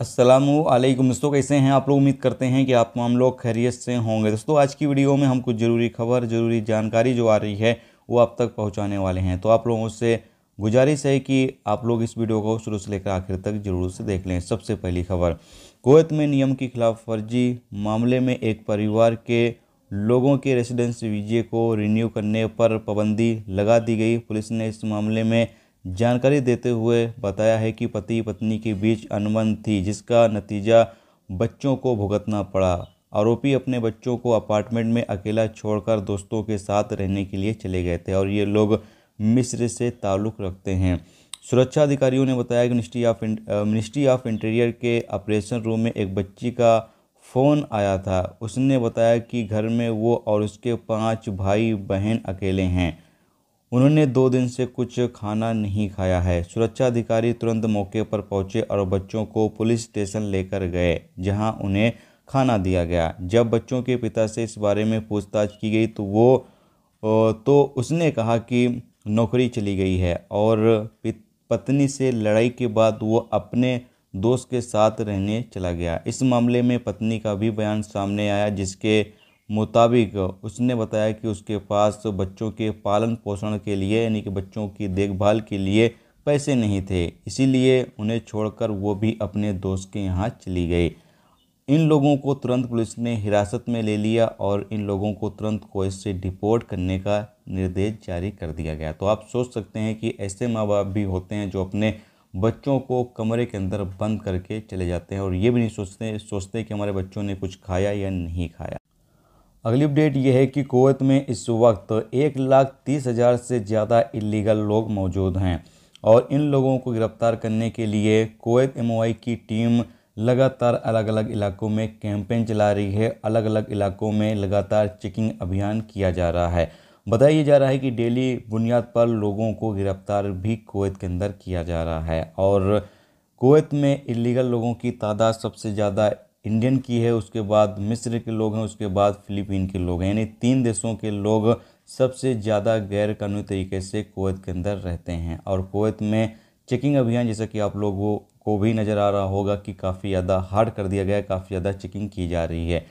असलम दोस्तों कैसे हैं आप लोग उम्मीद करते हैं कि आप हम लोग खैरियत से होंगे दोस्तों आज की वीडियो में हम कुछ ज़रूरी खबर ज़रूरी जानकारी जो आ रही है वो आप तक पहुंचाने वाले हैं तो आप लोगों से गुजारिश है कि आप लोग इस वीडियो को शुरू से लेकर आखिर तक जरूर से देख लें सबसे पहली खबर कोत में नियम के खिलाफ फर्जी मामले में एक परिवार के लोगों के रेसिडेंस वीजे को रिन्यू करने पर पाबंदी लगा दी गई पुलिस ने इस मामले में जानकारी देते हुए बताया है कि पति पत्नी के बीच अनबन थी जिसका नतीजा बच्चों को भुगतना पड़ा आरोपी अपने बच्चों को अपार्टमेंट में अकेला छोड़कर दोस्तों के साथ रहने के लिए चले गए थे और ये लोग मिस्र से ताल्लुक़ रखते हैं सुरक्षा अधिकारियों ने बताया कि ministry of ministry of interior के ऑपरेशन रूम में एक बच्ची का फ़ोन आया था उसने बताया कि घर में वो और उसके पांच भाई बहन अकेले हैं उन्होंने दो दिन से कुछ खाना नहीं खाया है सुरक्षा अधिकारी तुरंत मौके पर पहुंचे और बच्चों को पुलिस स्टेशन लेकर गए जहां उन्हें खाना दिया गया जब बच्चों के पिता से इस बारे में पूछताछ की गई तो वो तो उसने कहा कि नौकरी चली गई है और पत्नी से लड़ाई के बाद वो अपने दोस्त के साथ रहने चला गया इस मामले में पत्नी का भी बयान सामने आया जिसके मुताबिक उसने बताया कि उसके पास बच्चों के पालन पोषण के लिए यानी कि बच्चों की देखभाल के लिए पैसे नहीं थे इसीलिए उन्हें छोड़कर वो भी अपने दोस्त के यहाँ चली गई इन लोगों को तुरंत पुलिस ने हिरासत में ले लिया और इन लोगों को तुरंत को से डिपोर्ट करने का निर्देश जारी कर दिया गया तो आप सोच सकते हैं कि ऐसे माँ बाप भी होते हैं जो अपने बच्चों को कमरे के अंदर बंद करके चले जाते हैं और ये भी नहीं सोचते सोचते कि हमारे बच्चों ने कुछ खाया या नहीं खाया अगली अपडेट यह है कि कुवैत में इस वक्त एक लाख तीस हज़ार से ज़्यादा इलीगल लोग मौजूद हैं और इन लोगों को गिरफ्तार करने के लिए कुवैत एम की टीम लगातार अलग अलग इलाकों में कैंपेन चला रही है अलग अलग इलाकों में लगातार चेकिंग अभियान किया जा रहा है बताया जा रहा है कि डेली बुनियाद पर लोगों को गिरफ्तार भी कुवैत के अंदर किया जा रहा है और कुवैत में इलीगल लोगों की तादाद सबसे ज़्यादा इंडियन की है उसके बाद मिस्र के लोग हैं उसके बाद फिलीपीन के लोग हैं यानी तीन देशों के लोग सबसे ज़्यादा गैर कानूनी तरीके से कोवैत के अंदर रहते हैं और कोवैत में चेकिंग अभियान जैसा कि आप लोगों को भी नज़र आ रहा होगा कि काफ़ी ज़्यादा हार्ड कर दिया गया है काफ़ी ज़्यादा चेकिंग की जा रही है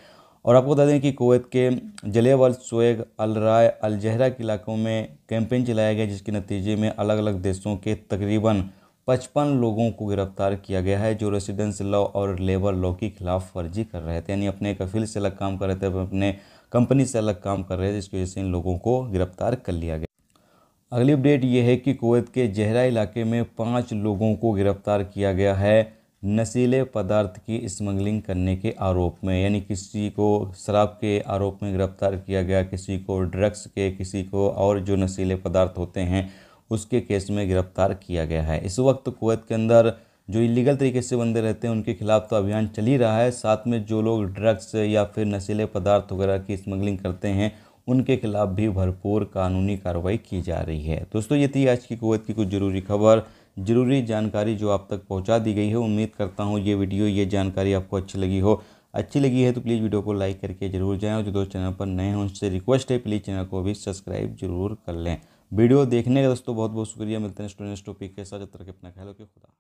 और आपको बता दें कि कोवैत के जलेवल सोएग अल राय अलजहरा के इलाकों में कैंपेन चलाया गया जिसके नतीजे में अलग अलग देशों के तकरीबन पचपन लोगों को गिरफ्तार किया गया है जो रेसिडेंस लॉ और लेबर लॉ के खिलाफ फर्जी कर रहे थे यानी अपने कफिल से अलग काम कर रहे थे अपने कंपनी से अलग काम कर रहे थे जिसकी वजह से इन लोगों को गिरफ्तार कर लिया गया अगली अपडेट ये है कि कुवैत के जहरा इलाके में पाँच लोगों को गिरफ्तार किया गया है नशीले पदार्थ की स्मगलिंग करने के आरोप में यानी किसी को शराब के आरोप में गिरफ्तार किया गया किसी को ड्रग्स के किसी को और जो नशीले पदार्थ होते हैं उसके केस में गिरफ्तार किया गया है इस वक्त कुवैत के अंदर जो इलीगल तरीके से बंदे रहते हैं उनके खिलाफ तो अभियान चल ही रहा है साथ में जो लोग ड्रग्स या फिर नशीले पदार्थ वगैरह की स्मगलिंग करते हैं उनके खिलाफ भी भरपूर कानूनी कार्रवाई की जा रही है दोस्तों ये थी आज की कुवैत की कुछ ज़रूरी खबर ज़रूरी जानकारी जो आप तक पहुँचा दी गई है उम्मीद करता हूँ ये वीडियो ये जानकारी आपको अच्छी लगी हो अच्छी लगी है तो प्लीज़ वीडियो को लाइक करके जरूर जाएँ और जो दोस्त चैनल पर नए हैं उनसे रिक्वेस्ट है प्लीज़ चैनल को भी सब्सक्राइब जरूर कर लें वीडियो देखने का दोस्तों बहुत बहुत शुक्रिया मिलते हैं स्टूडेंट्स टॉपिक के साथ जब तक अपना ख्याल रखिए खुदा